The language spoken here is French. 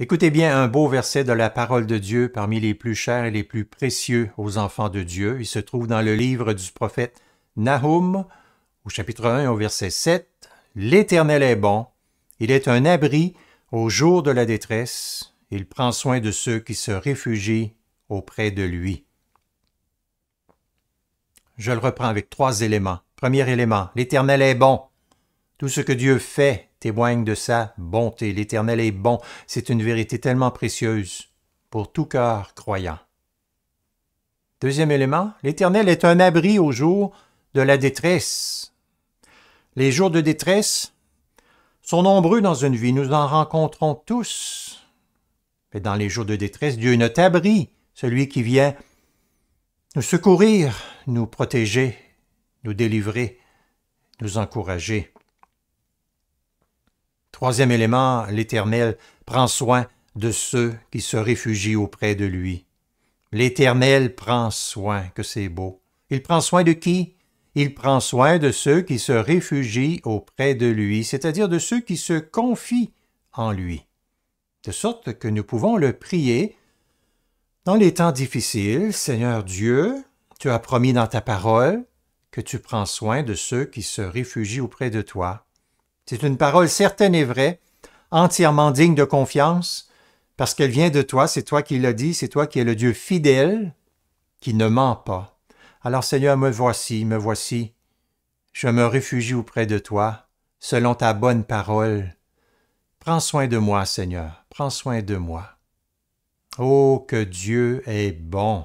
Écoutez bien un beau verset de la parole de Dieu parmi les plus chers et les plus précieux aux enfants de Dieu. Il se trouve dans le livre du prophète Nahum, au chapitre 1 au verset 7. L'Éternel est bon, il est un abri au jour de la détresse, il prend soin de ceux qui se réfugient auprès de lui. Je le reprends avec trois éléments. Premier élément, l'Éternel est bon. Tout ce que Dieu fait témoigne de sa bonté. L'Éternel est bon, c'est une vérité tellement précieuse pour tout cœur croyant. Deuxième élément, l'Éternel est un abri au jour de la détresse. Les jours de détresse sont nombreux dans une vie, nous en rencontrons tous. Mais dans les jours de détresse, Dieu est notre abri, celui qui vient nous secourir, nous protéger, nous délivrer, nous encourager. Troisième élément, l'Éternel prend soin de ceux qui se réfugient auprès de lui. L'Éternel prend soin, que c'est beau. Il prend soin de qui Il prend soin de ceux qui se réfugient auprès de lui, c'est-à-dire de ceux qui se confient en lui. De sorte que nous pouvons le prier dans les temps difficiles, Seigneur Dieu, tu as promis dans ta parole que tu prends soin de ceux qui se réfugient auprès de toi. C'est une parole certaine et vraie, entièrement digne de confiance, parce qu'elle vient de toi, c'est toi qui l'as dit, c'est toi qui es le Dieu fidèle, qui ne ment pas. Alors Seigneur, me voici, me voici. Je me réfugie auprès de toi, selon ta bonne parole. Prends soin de moi, Seigneur, prends soin de moi. Oh, que Dieu est bon.